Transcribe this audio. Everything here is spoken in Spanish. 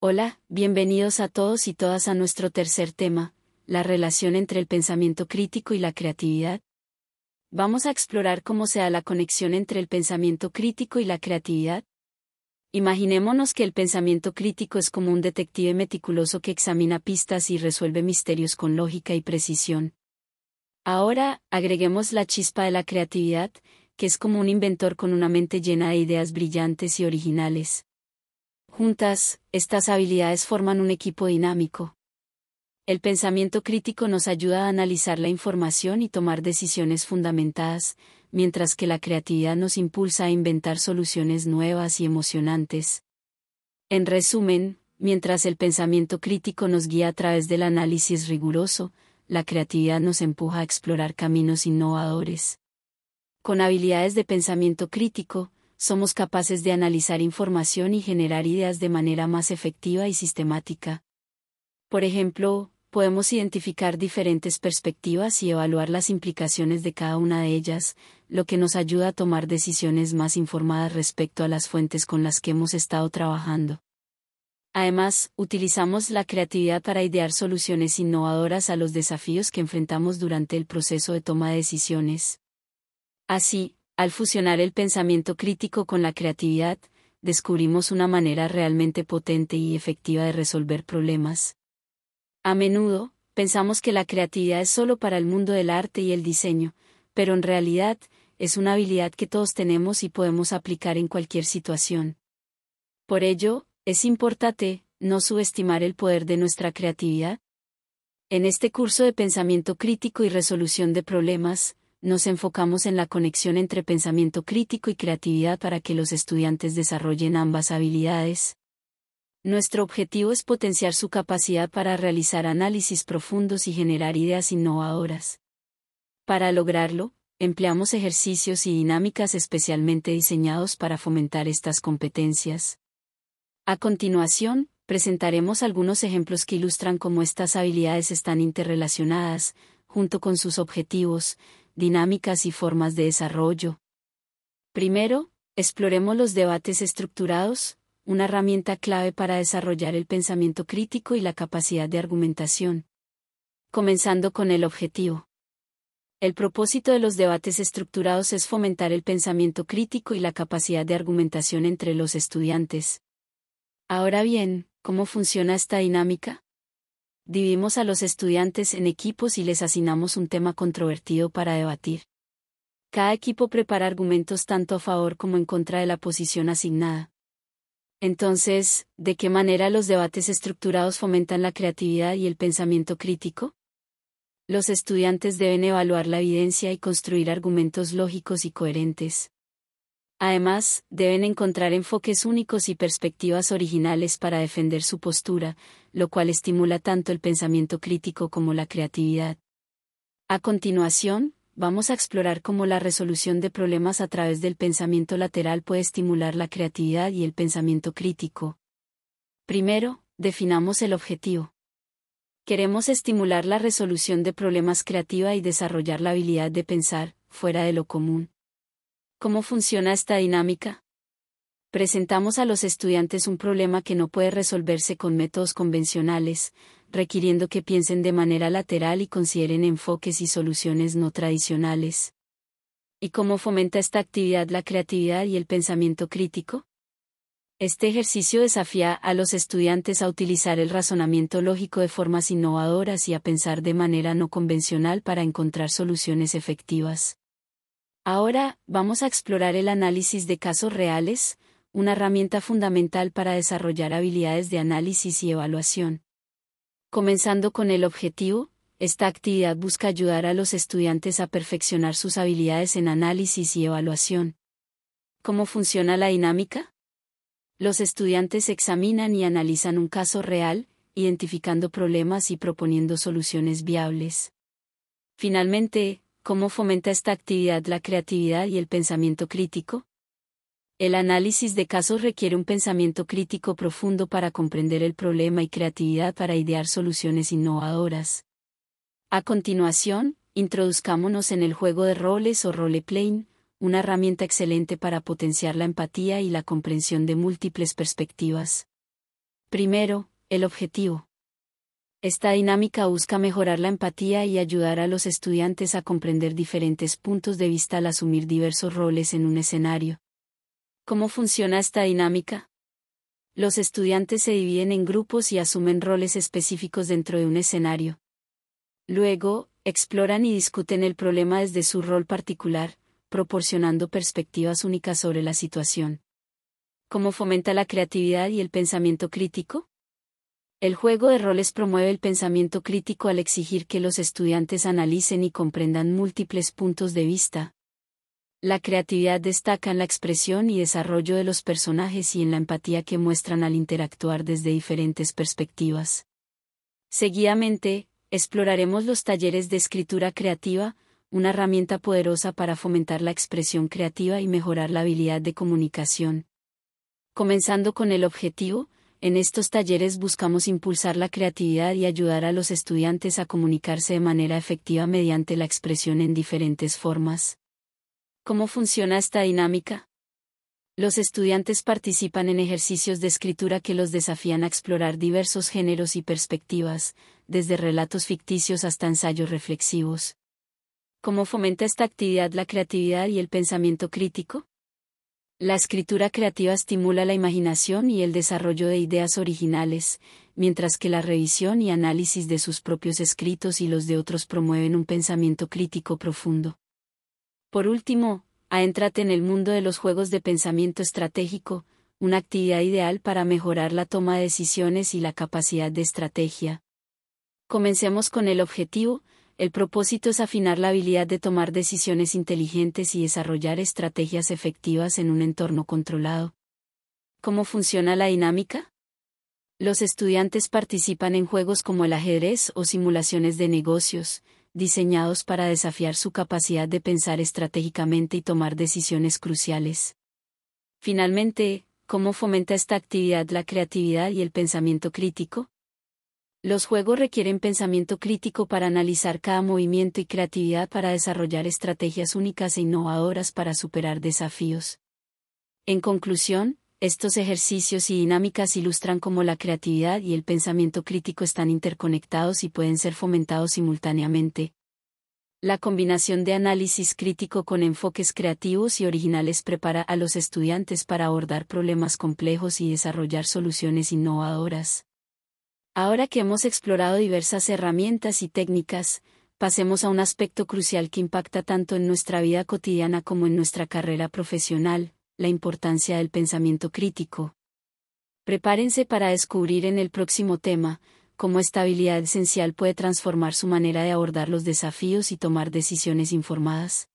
Hola, bienvenidos a todos y todas a nuestro tercer tema, la relación entre el pensamiento crítico y la creatividad. Vamos a explorar cómo se da la conexión entre el pensamiento crítico y la creatividad. Imaginémonos que el pensamiento crítico es como un detective meticuloso que examina pistas y resuelve misterios con lógica y precisión. Ahora, agreguemos la chispa de la creatividad, que es como un inventor con una mente llena de ideas brillantes y originales. Juntas, estas habilidades forman un equipo dinámico. El pensamiento crítico nos ayuda a analizar la información y tomar decisiones fundamentadas, mientras que la creatividad nos impulsa a inventar soluciones nuevas y emocionantes. En resumen, mientras el pensamiento crítico nos guía a través del análisis riguroso, la creatividad nos empuja a explorar caminos innovadores. Con habilidades de pensamiento crítico, somos capaces de analizar información y generar ideas de manera más efectiva y sistemática. Por ejemplo, podemos identificar diferentes perspectivas y evaluar las implicaciones de cada una de ellas, lo que nos ayuda a tomar decisiones más informadas respecto a las fuentes con las que hemos estado trabajando. Además, utilizamos la creatividad para idear soluciones innovadoras a los desafíos que enfrentamos durante el proceso de toma de decisiones. Así, al fusionar el pensamiento crítico con la creatividad, descubrimos una manera realmente potente y efectiva de resolver problemas. A menudo, pensamos que la creatividad es solo para el mundo del arte y el diseño, pero en realidad, es una habilidad que todos tenemos y podemos aplicar en cualquier situación. Por ello, es importante, no subestimar el poder de nuestra creatividad. En este curso de pensamiento crítico y resolución de problemas, nos enfocamos en la conexión entre pensamiento crítico y creatividad para que los estudiantes desarrollen ambas habilidades. Nuestro objetivo es potenciar su capacidad para realizar análisis profundos y generar ideas innovadoras. Para lograrlo, empleamos ejercicios y dinámicas especialmente diseñados para fomentar estas competencias. A continuación, presentaremos algunos ejemplos que ilustran cómo estas habilidades están interrelacionadas, junto con sus objetivos, dinámicas y formas de desarrollo. Primero, exploremos los debates estructurados, una herramienta clave para desarrollar el pensamiento crítico y la capacidad de argumentación. Comenzando con el objetivo. El propósito de los debates estructurados es fomentar el pensamiento crítico y la capacidad de argumentación entre los estudiantes. Ahora bien, ¿cómo funciona esta dinámica? Dividimos a los estudiantes en equipos y les asignamos un tema controvertido para debatir. Cada equipo prepara argumentos tanto a favor como en contra de la posición asignada. Entonces, ¿de qué manera los debates estructurados fomentan la creatividad y el pensamiento crítico? Los estudiantes deben evaluar la evidencia y construir argumentos lógicos y coherentes. Además, deben encontrar enfoques únicos y perspectivas originales para defender su postura, lo cual estimula tanto el pensamiento crítico como la creatividad. A continuación, vamos a explorar cómo la resolución de problemas a través del pensamiento lateral puede estimular la creatividad y el pensamiento crítico. Primero, definamos el objetivo. Queremos estimular la resolución de problemas creativa y desarrollar la habilidad de pensar, fuera de lo común. ¿Cómo funciona esta dinámica? Presentamos a los estudiantes un problema que no puede resolverse con métodos convencionales, requiriendo que piensen de manera lateral y consideren enfoques y soluciones no tradicionales. ¿Y cómo fomenta esta actividad la creatividad y el pensamiento crítico? Este ejercicio desafía a los estudiantes a utilizar el razonamiento lógico de formas innovadoras y a pensar de manera no convencional para encontrar soluciones efectivas. Ahora, vamos a explorar el análisis de casos reales, una herramienta fundamental para desarrollar habilidades de análisis y evaluación. Comenzando con el objetivo, esta actividad busca ayudar a los estudiantes a perfeccionar sus habilidades en análisis y evaluación. ¿Cómo funciona la dinámica? Los estudiantes examinan y analizan un caso real, identificando problemas y proponiendo soluciones viables. Finalmente, ¿Cómo fomenta esta actividad la creatividad y el pensamiento crítico? El análisis de casos requiere un pensamiento crítico profundo para comprender el problema y creatividad para idear soluciones innovadoras. A continuación, introduzcámonos en el juego de roles o role-playing, una herramienta excelente para potenciar la empatía y la comprensión de múltiples perspectivas. Primero, el objetivo. Esta dinámica busca mejorar la empatía y ayudar a los estudiantes a comprender diferentes puntos de vista al asumir diversos roles en un escenario. ¿Cómo funciona esta dinámica? Los estudiantes se dividen en grupos y asumen roles específicos dentro de un escenario. Luego, exploran y discuten el problema desde su rol particular, proporcionando perspectivas únicas sobre la situación. ¿Cómo fomenta la creatividad y el pensamiento crítico? El juego de roles promueve el pensamiento crítico al exigir que los estudiantes analicen y comprendan múltiples puntos de vista. La creatividad destaca en la expresión y desarrollo de los personajes y en la empatía que muestran al interactuar desde diferentes perspectivas. Seguidamente, exploraremos los talleres de escritura creativa, una herramienta poderosa para fomentar la expresión creativa y mejorar la habilidad de comunicación. Comenzando con el objetivo, en estos talleres buscamos impulsar la creatividad y ayudar a los estudiantes a comunicarse de manera efectiva mediante la expresión en diferentes formas. ¿Cómo funciona esta dinámica? Los estudiantes participan en ejercicios de escritura que los desafían a explorar diversos géneros y perspectivas, desde relatos ficticios hasta ensayos reflexivos. ¿Cómo fomenta esta actividad la creatividad y el pensamiento crítico? La escritura creativa estimula la imaginación y el desarrollo de ideas originales, mientras que la revisión y análisis de sus propios escritos y los de otros promueven un pensamiento crítico profundo. Por último, aéntrate en el mundo de los juegos de pensamiento estratégico, una actividad ideal para mejorar la toma de decisiones y la capacidad de estrategia. Comencemos con el objetivo, el propósito es afinar la habilidad de tomar decisiones inteligentes y desarrollar estrategias efectivas en un entorno controlado. ¿Cómo funciona la dinámica? Los estudiantes participan en juegos como el ajedrez o simulaciones de negocios, diseñados para desafiar su capacidad de pensar estratégicamente y tomar decisiones cruciales. Finalmente, ¿cómo fomenta esta actividad la creatividad y el pensamiento crítico? Los juegos requieren pensamiento crítico para analizar cada movimiento y creatividad para desarrollar estrategias únicas e innovadoras para superar desafíos. En conclusión, estos ejercicios y dinámicas ilustran cómo la creatividad y el pensamiento crítico están interconectados y pueden ser fomentados simultáneamente. La combinación de análisis crítico con enfoques creativos y originales prepara a los estudiantes para abordar problemas complejos y desarrollar soluciones innovadoras. Ahora que hemos explorado diversas herramientas y técnicas, pasemos a un aspecto crucial que impacta tanto en nuestra vida cotidiana como en nuestra carrera profesional, la importancia del pensamiento crítico. Prepárense para descubrir en el próximo tema, cómo esta habilidad esencial puede transformar su manera de abordar los desafíos y tomar decisiones informadas.